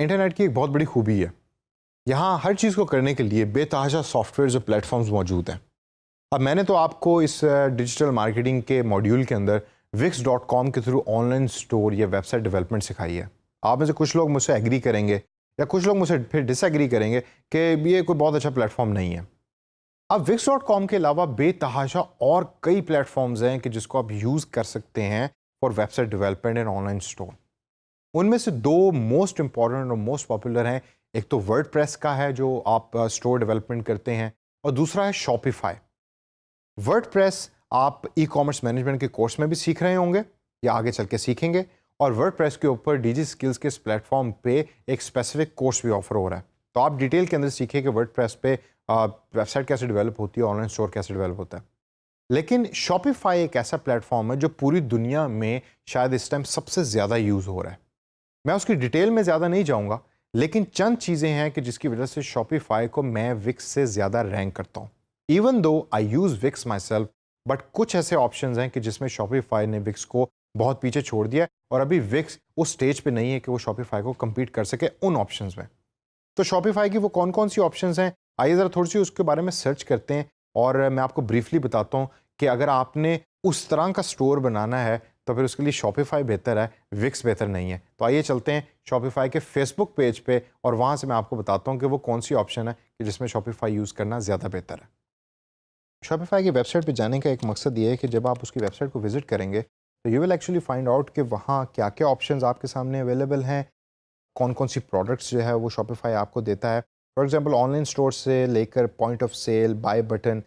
Internet की एक बहुत बड़ी खूबी है यहाँ हर चीज़ को करने के लिए बेतहाशा सॉफ्टवेयर और प्लेटफॉर्म्स मौजूद हैं अब मैंने तो आपको इस डिजिटल मार्केटिंग के मॉड्यूल के अंदर विक्स डॉट कॉम के थ्रू ऑनलाइन स्टोर या वेबसाइट डेवलपमेंट सिखाई है आप में से कुछ लोग मुझसे एग्री करेंगे या कुछ लोग मुझसे फिर डिसएग्री करेंगे कि ये कोई बहुत अच्छा प्लेटफॉर्म नहीं है अब विक्स डॉट कॉम के अलावा बेतहाशा और कई प्लेटफॉर्म्स हैं कि जिसको आप यूज़ कर सकते हैं for website development and online store उनमें से दो मोस्ट इम्पॉर्टेंट और मोस्ट पॉपुलर हैं एक तो वर्ड का है जो आप स्टोर डेवलपमेंट करते हैं और दूसरा है शॉपिफाई वर्ड आप ई कॉमर्स मैनेजमेंट के कोर्स में भी सीख रहे होंगे या आगे चल के सीखेंगे और वर्ड के ऊपर डी स्किल्स के इस प्लेटफॉर्म पर एक स्पेसिफिक कोर्स भी ऑफर हो रहा है तो आप डिटेल के अंदर सीखिए कि वर्ड प्रेस पे वेबसाइट कैसे डेवलप होती है ऑनलाइन स्टोर कैसे डेवलप होता है लेकिन शॉपिफाई एक ऐसा प्लेटफॉर्म है जो पूरी दुनिया में शायद इस टाइम सबसे ज़्यादा यूज़ हो रहा है मैं उसकी डिटेल में ज़्यादा नहीं जाऊँगा लेकिन चंद चीज़ें हैं कि जिसकी वजह से शॉपिफाई को मैं विक्स से ज़्यादा रैंक करता हूँ even though I use Wix myself but कुछ ऐसे ऑप्शन हैं कि जिसमें शॉपिफाई ने विक्स को बहुत पीछे छोड़ दिया और अभी विक्स उस स्टेज पे नहीं है कि वो शॉपिफाई को कम्पीट कर सके उन ऑप्शन में तो शॉपिफाई की वो कौन कौन सी ऑप्शन हैं आइए ज़रा थोड़ी सी उसके बारे में सर्च करते हैं और मैं आपको ब्रीफली बताता हूँ कि अगर आपने उस तरह का स्टोर बनाना है तो फिर उसके लिए शॉपिफाई बेहतर है विक्स बेहतर नहीं है तो आइए चलते हैं शॉपिफाई के फेसबुक पेज पे और वहाँ से मैं आपको बताता हूँ कि वो कौन सी ऑप्शन है कि जिसमें शॉपिफाई यूज़ करना ज़्यादा बेहतर है शॉपिफाई की वेबसाइट पर जाने का एक मकसद ये है कि जब आप उसकी वेबसाइट को विज़िट करेंगे तो you will actually find out कि वहाँ क्या क्या ऑप्शन आपके सामने अवेलेबल हैं कौन कौन सी प्रोडक्ट्स जो है वो शॉपिफाई आपको देता है फॉर एग्जाम्पल ऑनलाइन स्टोर से लेकर point of sale buy button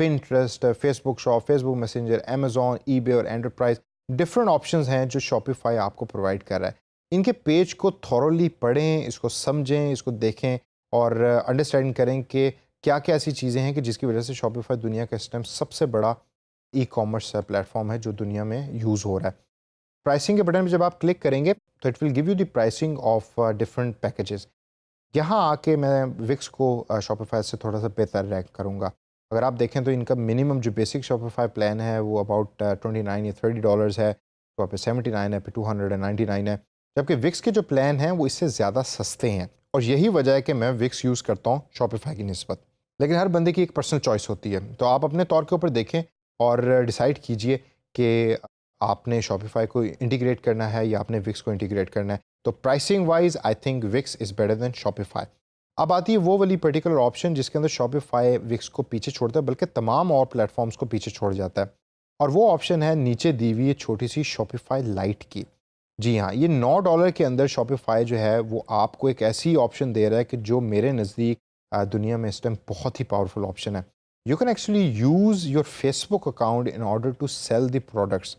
trust Facebook shop Facebook Messenger Amazon e और एंटरप्राइज डिफरेंट ऑप्शंस हैं जो शॉपिफाई आपको प्रोवाइड कर रहा है इनके पेज को थॉरली पढ़ें इसको समझें इसको देखें और अंडरस्टैंड uh, करें कि क्या क्या ऐसी चीज़ें हैं कि जिसकी वजह से शॉपिफाई दुनिया का इस टाइम सबसे बड़ा ई कॉमर्स प्लेटफॉर्म है जो दुनिया में यूज़ हो रहा है प्राइसिंग के बटन में जब आप क्लिक करेंगे तो it will give you the pricing of different packages यहाँ आके मैं विक्स को शॉपिफाई uh, से थोड़ा सा बेहतर रैंक करूँगा अगर आप देखें तो इनका मिनिमम जो बेसिक शॉपिफाई प्लान है वो अबाउट ट्वेंटी नाइन या थर्टी डॉलर्स है तो आप सेवेंटी नाइन है फिर two hundred and ninety nine है जबकि विक्स के जो प्लान हैं वो इससे ज़्यादा सस्ते हैं और यही वजह है कि मैं विक्स यूज़ करता हूँ शॉपिफाई की नस्बत लेकिन हर बंदे की एक पर्सनल चॉइस होती है तो आप अपने तौर के ऊपर देखें और डिसाइड कीजिए कि आपने शॉपिफाई को इंटीग्रेट करना है या आपने विक्स को इंटीग्रेट करना है तो pricing wise I think Wix is better than Shopify अब आती है वो वाली पर्टिकुलर ऑप्शन जिसके अंदर शॉपिफाई विक्स को पीछे छोड़ता है बल्कि तमाम और प्लेटफॉर्म्स को पीछे छोड़ जाता है और वो ऑप्शन है नीचे दी हुई छोटी सी शॉपिफाई लाइट की जी हाँ ये नौ डॉलर के अंदर शॉपिफाई जो है वो आपको एक ऐसी ऑप्शन दे रहा है कि जो मेरे नज़दीक दुनिया में इस टाइम बहुत ही पावरफुल ऑप्शन है you can actually use your Facebook account in order to sell the products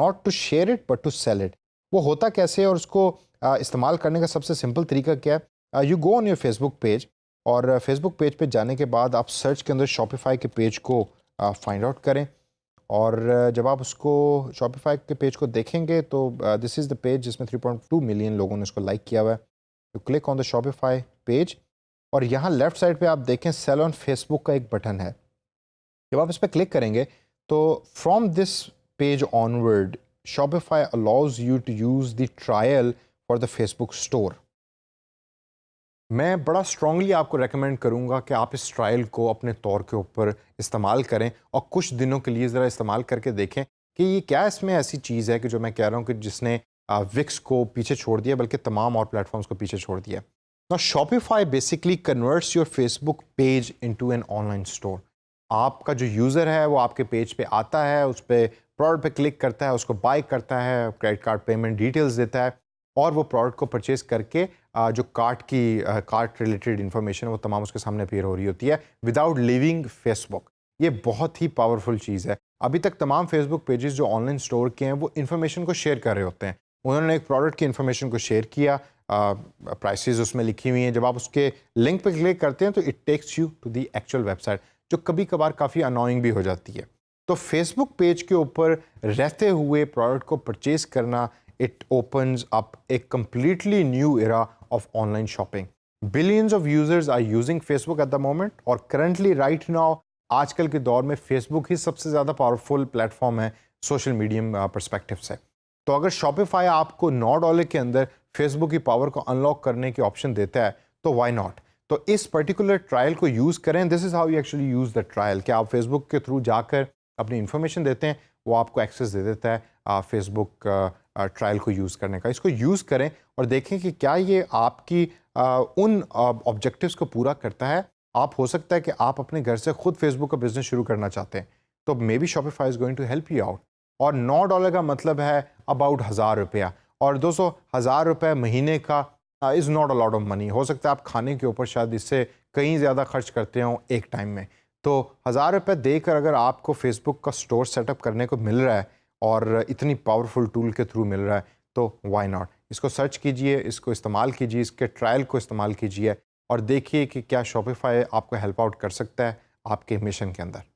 not to share it but to sell it वो होता कैसे और उसको uh, इस्तेमाल करने का सबसे सिंपल तरीका क्या है you go on your Facebook page और फेसबुक uh, पेज पे जाने के बाद आप सर्च के अंदर शॉपिफाई के पेज को फाइंड uh, आउट करें और uh, जब आप उसको शॉपिफाई के पेज को देखेंगे तो दिस इज़ द पेज जिसमें 3.2 मिलियन लोगों ने इसको लाइक किया हुआ है you click on the Shopify page और यहाँ लेफ्ट साइड पे आप देखें सेल ऑन फेसबुक का एक बटन है जब आप इस पर क्लिक करेंगे तो from this page onward Shopify allows you to use the trial for the Facebook store मैं बड़ा स्ट्रांगली आपको रेकमेंड करूँगा कि आप इस ट्रायल को अपने तौर के ऊपर इस्तेमाल करें और कुछ दिनों के लिए ज़रा इस्तेमाल करके देखें कि ये क्या इसमें ऐसी चीज़ है कि जो मैं कह रहा हूँ कि जिसने विक्स को पीछे छोड़ दिया बल्कि तमाम और प्लेटफॉर्म्स को पीछे छोड़ दिया ना Shopify basically converts your Facebook page to an online store आपका जो यूज़र है वो आपके पेज पे आता है उस पर प्रोडक्ट पर क्लिक करता है उसको बाई करता है क्रेडिट कार्ड पेमेंट डिटेल्स देता है और वो प्रोडक्ट को परचेज़ करके जो कार्ट की कार्ट रिलेटेड इन्फॉर्मेशन वो तमाम उसके सामने अपेयर हो रही होती है विदाउट लिविंग फेसबुक ये बहुत ही पावरफुल चीज़ है अभी तक तमाम फेसबुक पेजेस जो ऑनलाइन स्टोर के हैं वो इन्फॉर्मेशन को शेयर कर रहे होते हैं उन्होंने एक प्रोडक्ट की इन्फॉर्मेशन को शेयर किया प्राइसेस उसमें लिखी हुई हैं जब आप उसके लिंक पर क्लिक करते हैं तो it takes you to the actual website जो कभी कभार काफ़ी अनोइंग भी हो जाती है तो फेसबुक पेज के ऊपर रहते हुए प्रोडक्ट को परचेज़ करना it opens up a completely new era of online shopping. Billions of users are using Facebook at the moment और currently right now आजकल के दौर में Facebook ही सबसे ज़्यादा powerful platform है social medium perspective से तो अगर Shopify आपको नौ डॉलर के अंदर Facebook की पावर को अनलॉक करने की ऑप्शन देता है तो why not? तो इस पर्टिकुलर ट्रायल को यूज़ करें this is how you actually use the trial कि आप फेसबुक के थ्रू जाकर अपनी इन्फॉर्मेशन देते हैं वो आपको एक्सेस दे देता है फेसबुक ट्रायल को यूज़ करने का इसको यूज़ करें और देखें कि क्या ये आपकी उन ऑब्जेक्टिव्स को पूरा करता है आप हो सकता है कि आप अपने घर से खुद फेसबुक का बिज़नेस शुरू करना चाहते हैं तो maybe Shopify is going to help you out और नौ डॉलर का मतलब है अबाउट हज़ार रुपया और दो सौ हज़ार रुपये महीने का is not a lot of money हो सकता है आप खाने के ऊपर शायद इससे कहीं ज़्यादा खर्च करते हो एक टाइम में तो हज़ार रुपये देकर अगर आपको फेसबुक का स्टोर सेटअप करने को मिल रहा है और इतनी पावरफुल टूल के थ्रू मिल रहा है तो वाई नॉट इसको सर्च कीजिए इसको इस्तेमाल कीजिए इसके ट्रायल को इस्तेमाल कीजिए और देखिए कि क्या शॉपिफाई आपको हेल्प आउट कर सकता है आपके मिशन के अंदर